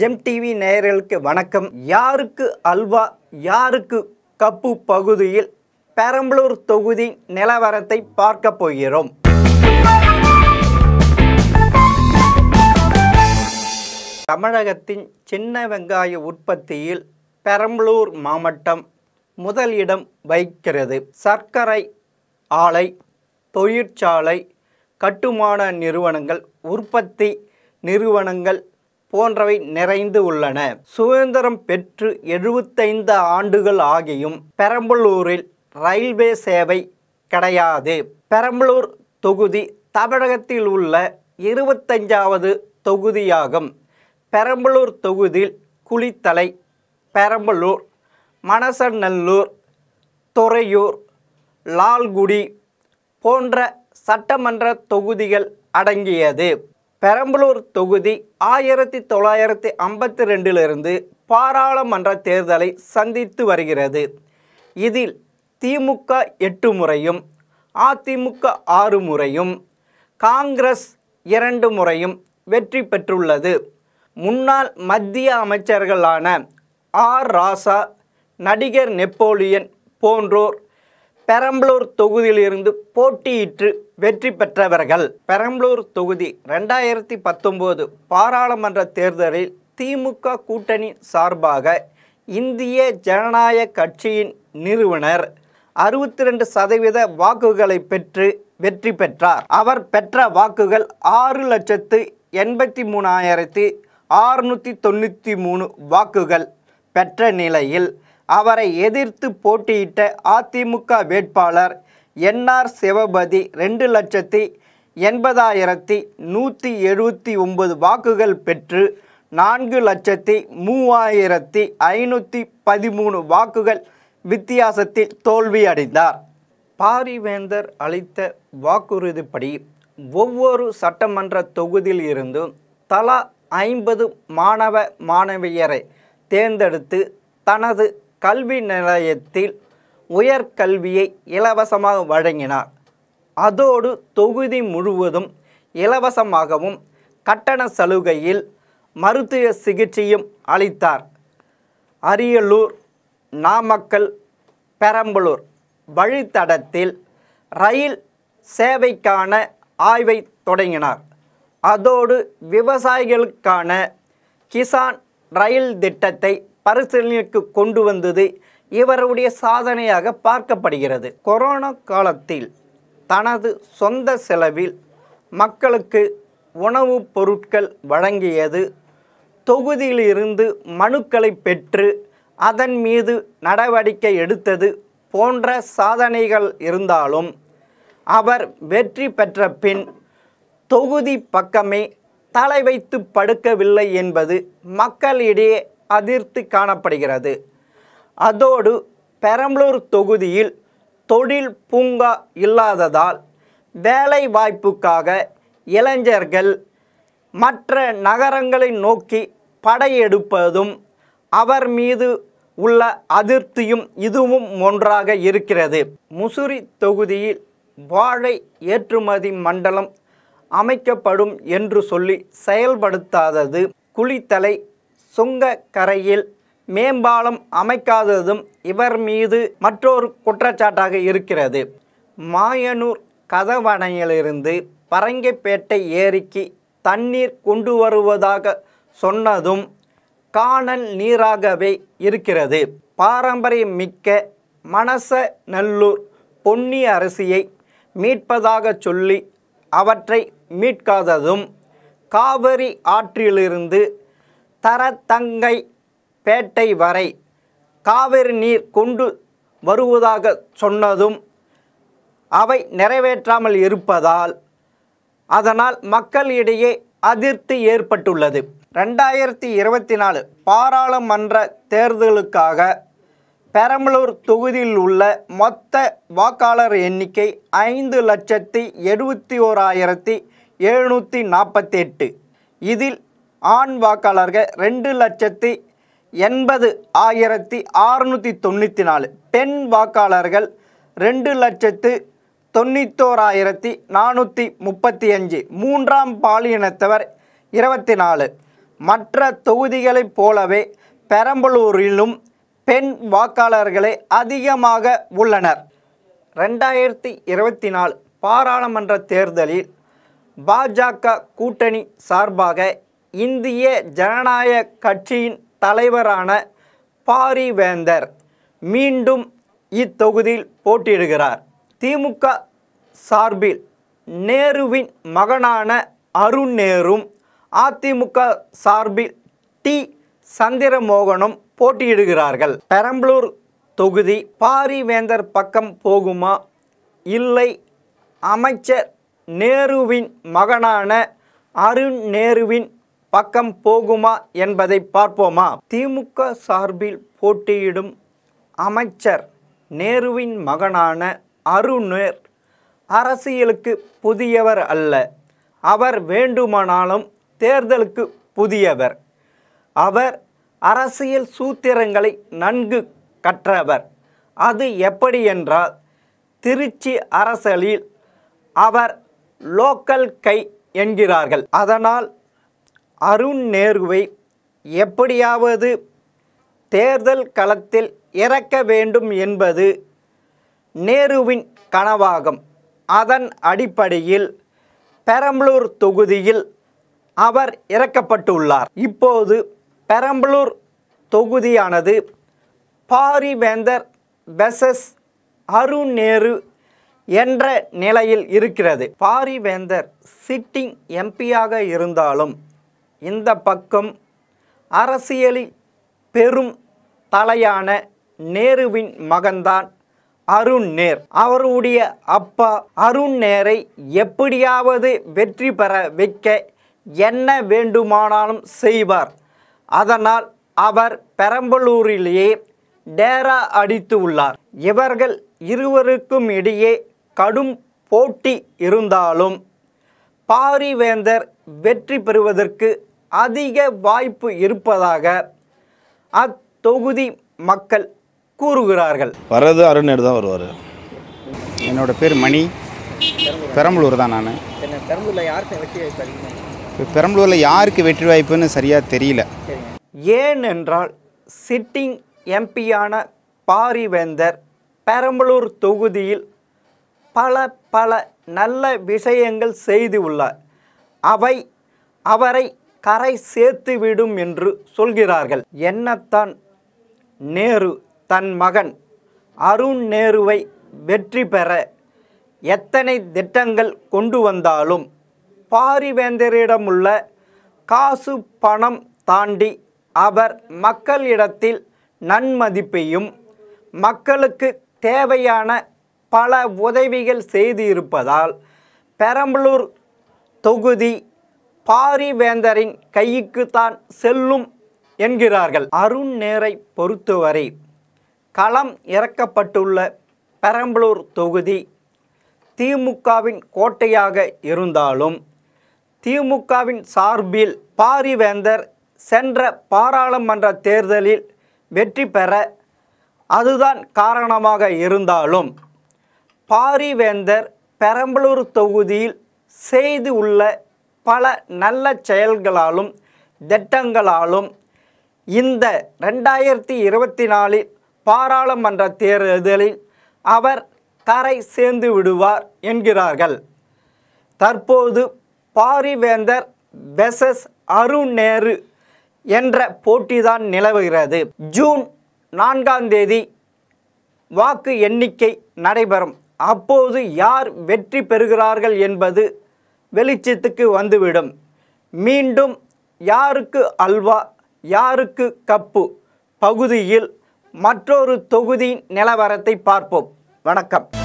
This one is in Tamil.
ஜெம் டிவி நேயர்களுக்கு வணக்கம் யாருக்கு அல்வா யாருக்கு கப்பு பகுதியில் பெரம்பலூர் தொகுதி நிலவரத்தை பார்க்க போகிறோம் தமிழகத்தின் சின்ன வெங்காய உற்பத்தியில் பெரம்பலூர் மாவட்டம் முதலிடம் வகிக்கிறது சர்க்கரை ஆலை தொழிற்சாலை கட்டுமான நிறுவனங்கள் உற்பத்தி நிறுவனங்கள் போன்றவை நிறைந்து உள்ளன சுதந்திரம் பெற்று எழுபத்தைந்து ஆண்டுகள் ஆகியும் பெரம்பலூரில் ரயில்வே சேவை கிடையாது பெரம்பலூர் தொகுதி தமிழகத்தில் உள்ள இருபத்தஞ்சாவது தொகுதியாகும் பெரம்பலூர் தொகுதியில் குளித்தலை பெரம்பலூர் மணசநல்லூர் துறையூர் லால்குடி போன்ற சட்டமன்ற தொகுதிகள் அடங்கியது பெரம்பலூர் தொகுதி ஆயிரத்தி தொள்ளாயிரத்தி ஐம்பத்தி ரெண்டிலிருந்து பாராளுமன்ற தேர்தலை சந்தித்து வருகிறது இதில் திமுக எட்டு முறையும் அதிமுக ஆறு முறையும் காங்கிரஸ் இரண்டு முறையும் வெற்றி பெற்றுள்ளது முன்னாள் மத்திய அமைச்சர்களான ஆர் ராசா நடிகர் நெப்போலியன் போன்றோர் பெரம்பலூர் தொகுதியிலிருந்து போட்டியிட்டு வெற்றி பெற்றவர்கள் பெரம்பலூர் தொகுதி ரெண்டாயிரத்தி பத்தொம்போது பாராளுமன்ற தேர்தலில் திமுக கூட்டணி சார்பாக இந்திய ஜனநாயக கட்சியின் நிறுவனர் அறுபத்தி ரெண்டு சதவீத வாக்குகளை பெற்று வெற்றி பெற்றார் அவர் பெற்ற வாக்குகள் ஆறு லட்சத்து எண்பத்தி மூணாயிரத்தி ஆறுநூற்றி தொண்ணூற்றி மூணு வாக்குகள் பெற்ற நிலையில் அவரை எதிர்த்து போட்டியிட்ட அதிமுக வேட்பாளர் என்ஆர் சிவபதி ரெண்டு லட்சத்தி எண்பதாயிரத்தி நூற்றி எழுபத்தி ஒன்பது வாக்குகள் பெற்று நான்கு லட்சத்தி மூவாயிரத்தி ஐநூற்றி பதிமூணு வாக்குகள் வித்தியாசத்தில் தோல்வியடைந்தார் பாரிவேந்தர் அளித்த வாக்குறுதிப்படி ஒவ்வொரு சட்டமன்ற தொகுதியில் இருந்தும் தலா ஐம்பது மாணவ மாணவியரை தேர்ந்தெடுத்து தனது கல்வி நிலையத்தில் உயர்கல்வியை இலவசமாக வழங்கினார் அதோடு தொகுதி முழுவதும் இலவசமாகவும் கட்டண சலுகையில் மருத்துவ சிகிச்சையும் அளித்தார் அரியலூர் நாமக்கல் பெரம்பலூர் வழித்தடத்தில் ரயில் சேவைக்கான ஆய்வை தொடங்கினார் அதோடு விவசாயிகளுக்கான கிசான் ரயில் திட்டத்தை பரிசீலனைக்கு கொண்டு வந்தது இவருடைய சாதனையாக பார்க்கப்படுகிறது கொரோனா காலத்தில் தனது சொந்த செலவில் மக்களுக்கு உணவுப் பொருட்கள் வழங்கியது தொகுதியிலிருந்து மனுக்களை பெற்று அதன் மீது நடவடிக்கை எடுத்தது போன்ற சாதனைகள் இருந்தாலும் அவர் வெற்றி பெற்ற பின் தொகுதி பக்கமே தலை வைத்து படுக்கவில்லை என்பது மக்களிடையே அதிர்த்து காணப்படுகிறது அதோடு பெரம்பலூர் தொகுதியில் தொழில் பூங்கா இல்லாததால் வேலை வாய்ப்புக்காக இளைஞர்கள் மற்ற நகரங்களை நோக்கி படையெடுப்பதும் அவர் மீது உள்ள அதிருப்தியும் இதுவும் ஒன்றாக இருக்கிறது முசுரி தொகுதியில் வாழை ஏற்றுமதி மண்டலம் அமைக்கப்படும் என்று சொல்லி செயல்படுத்தாதது குளித்தலை சுங்க கரையில் மேம்பாலம் அமைக்காததும் இவர் மீது மற்றொரு குற்றச்சாட்டாக இருக்கிறது மாயனூர் கதவணையிலிருந்து பரங்கிப்பேட்டை ஏரிக்கு தண்ணீர் கொண்டு வருவதாக சொன்னதும் காணல் நீராகவே இருக்கிறது பாரம்பரியமிக்க மனச நல்லூர் பொன்னி அரசியை மீட்பதாக சொல்லி அவற்றை மீட்காததும் காவிரி ஆற்றிலிருந்து தரத்தங்கை பேட்டை வரை காவிரி நீர் கொண்டு வருவதாக சொன்னதும் அவை நிறைவேற்றாமல் இருப்பதால் அதனால் மக்களிடையே அதிருப்தி ஏற்பட்டுள்ளது ரெண்டாயிரத்தி இருபத்தி நாலு பாராளுமன்ற தேர்தலுக்காக பெரம்பலூர் தொகுதியில் உள்ள மொத்த வாக்காளர் எண்ணிக்கை ஐந்து லட்சத்தி எழுபத்தி ஓராயிரத்தி எழுநூற்றி நாற்பத்தி எட்டு இதில் ஆண் வாக்காளர்கள் ரெண்டு லட்சத்தி எண்பது ஆயிரத்தி அறுநூற்றி தொண்ணூற்றி நாலு பெண் வாக்காளர்கள் ரெண்டு லட்சத்து தொண்ணூத்தோராயிரத்தி நானூற்றி முப்பத்தி அஞ்சு மூன்றாம் பாலினத்தவர் இருபத்தி நாலு மற்ற தொகுதிகளைப் போலவே பெரம்பலூரிலும் பெண் வாக்காளர்களே அதிகமாக உள்ளனர் ரெண்டாயிரத்தி இருபத்தி நாலு பாராளுமன்ற தேர்தலில் பாஜக கூட்டணி சார்பாக இந்திய ஜனநாயக கட்சியின் தலைவரான பாரிவேந்தர் மீண்டும் இத்தொகுதியில் போட்டியிடுகிறார் திமுக சார்பில் நேருவின் மகனான அருண் நேரும் அதிமுக சார்பில் டி சந்திரமோகனும் போட்டியிடுகிறார்கள் பெரம்பலூர் தொகுதி பாரிவேந்தர் பக்கம் போகுமா இல்லை அமைச்சர் நேருவின் மகனான அருண் நேருவின் பக்கம் போகுமா என்பதை பார்ப்போமா திமுக சார்பில் போட்டியிடும் அமைச்சர் நேருவின் மகனான அருணேர் அரசியலுக்கு புதியவர் அல்ல அவர் வேண்டுமானாலும் தேர்தலுக்கு புதியவர் அவர் அரசியல் சூத்திரங்களை நன்கு கற்றவர் அது எப்படி என்றால் திருச்சி அரசியலில் அவர் லோக்கல் கை என்கிறார்கள் அதனால் அருண் நேருவை எப்படியாவது தேர்தல் களத்தில் இறக்க வேண்டும் என்பது நேருவின் கனவாகும் அதன் அடிப்படையில் பெரம்பலூர் தொகுதியில் அவர் இறக்கப்பட்டுள்ளார் இப்போது பெரம்பலூர் தொகுதியானது பாரிவேந்தர் பெசஸ் அருண் நேரு என்ற நிலையில் இருக்கிறது பாரிவேந்தர் சிட்டிங் எம்பியாக இருந்தாலும் இந்த பக்கம் அரசியலில் பெரும் தலையான நேருவின் மகன்தான் அருண் நேர் அவருடைய அப்பா அருண் நேரை எப்படியாவது வெற்றி பெற வைக்க என்ன வேண்டுமானாலும் செய்வார் அதனால் அவர் பெரம்பலூரிலேயே டேரா அடித்து உள்ளார் இவர்கள் இருவருக்கும் இடையே கடும் போட்டி இருந்தாலும் பாரிவேந்தர் வெற்றி பெறுவதற்கு அதிக வாய்ப்பு இருப்பதாக அத்தொகுதி மக்கள் கூறுகிறார்கள் வரது அருணேடு தான் வருவார் என்னோடய பேர் மணி பெரம்பலூர் தான் நான் பெரம்பலூரில் யாருக்கு வெற்றி வாய்ப்பு பெரம்பலூரில் யாருக்கு வெற்றி வாய்ப்புன்னு சரியாக தெரியல ஏனென்றால் சிட்டிங் எம்பியான பாரிவேந்தர் பெரம்பலூர் தொகுதியில் பல பல நல்ல விஷயங்கள் செய்து உள்ளார் அவை அவரை கரை சேர்த்து விடும் என்று சொல்கிறார்கள் என்னத்தான் நேரு தன் மகன் அருண் நேருவை வெற்றி பெற எத்தனை திட்டங்கள் கொண்டு வந்தாலும் பாரிவேந்தரிடமுள்ள காசு பணம் தாண்டி அவர் மக்களிடத்தில் நன்மதிப்பையும் மக்களுக்கு தேவையான பல உதவிகள் செய்திருப்பதால் பெரம்பலூர் தொகுதி பாரிவேந்தரின் கைக்குத்தான் செல்லும் என்கிறார்கள் அருண் நேரை பொறுத்தவரை களம் இறக்கப்பட்டுள்ள பெரம்பலூர் தொகுதி திமுகவின் கோட்டையாக இருந்தாலும் திமுகவின் சார்பில் பாரிவேந்தர் சென்ற பாராளுமன்ற தேர்தலில் வெற்றி பெற அதுதான் காரணமாக இருந்தாலும் பாரிவேந்தர் பெரம்பலூர் தொகுதியில் செய்து உள்ள பல நல்ல செயல்களாலும் திட்டங்களாலும் இந்த ரெண்டாயிரத்தி இருபத்தி நாலில் பாராளுமன்ற தேர்தலில் அவர் கரை சேர்ந்து விடுவார் என்கிறார்கள் தற்போது பாரிவேந்தர் பெசஸ் அருண் நேரு என்ற போட்டிதான் நிலவுகிறது ஜூன் நான்காம் தேதி வாக்கு எண்ணிக்கை நடைபெறும் அப்போது யார் வெற்றி பெறுகிறார்கள் என்பது வெளிச்சத்துக்கு வந்துவிடும் மீண்டும் யாருக்கு அல்வா யாருக்கு கப்பு பகுதியில் மற்றொரு தொகுதியின் நிலவரத்தை பார்ப்போம் வணக்கம்